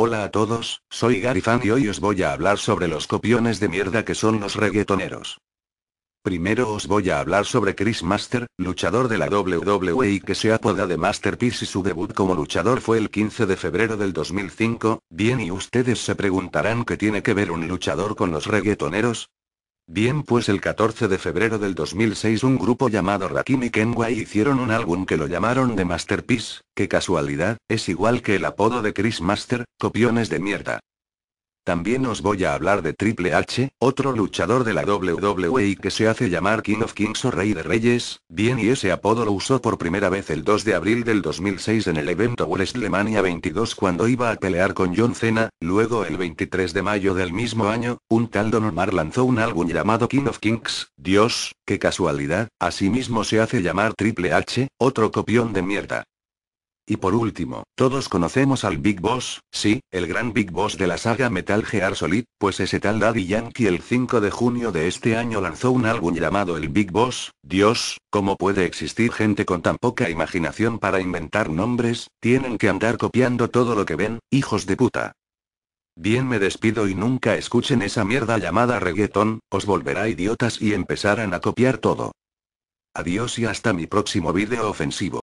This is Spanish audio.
Hola a todos, soy Gary Fan y hoy os voy a hablar sobre los copiones de mierda que son los reggaetoneros. Primero os voy a hablar sobre Chris Master, luchador de la WWE que se apoda de Masterpiece y su debut como luchador fue el 15 de febrero del 2005. Bien y ustedes se preguntarán qué tiene que ver un luchador con los reggaetoneros, Bien pues el 14 de febrero del 2006 un grupo llamado Rakimi Kenway hicieron un álbum que lo llamaron The Masterpiece, que casualidad, es igual que el apodo de Chris Master, copiones de mierda. También os voy a hablar de Triple H, otro luchador de la WWE que se hace llamar King of Kings o Rey de Reyes, bien y ese apodo lo usó por primera vez el 2 de abril del 2006 en el evento WrestleMania 22 cuando iba a pelear con John Cena, luego el 23 de mayo del mismo año, un tal Don Omar lanzó un álbum llamado King of Kings, Dios, qué casualidad, asimismo se hace llamar Triple H, otro copión de mierda. Y por último, todos conocemos al Big Boss, sí, el gran Big Boss de la saga Metal Gear Solid, pues ese tal Daddy Yankee el 5 de junio de este año lanzó un álbum llamado El Big Boss, Dios, ¿cómo puede existir gente con tan poca imaginación para inventar nombres? Tienen que andar copiando todo lo que ven, hijos de puta. Bien me despido y nunca escuchen esa mierda llamada reggaeton, os volverá idiotas y empezarán a copiar todo. Adiós y hasta mi próximo vídeo ofensivo.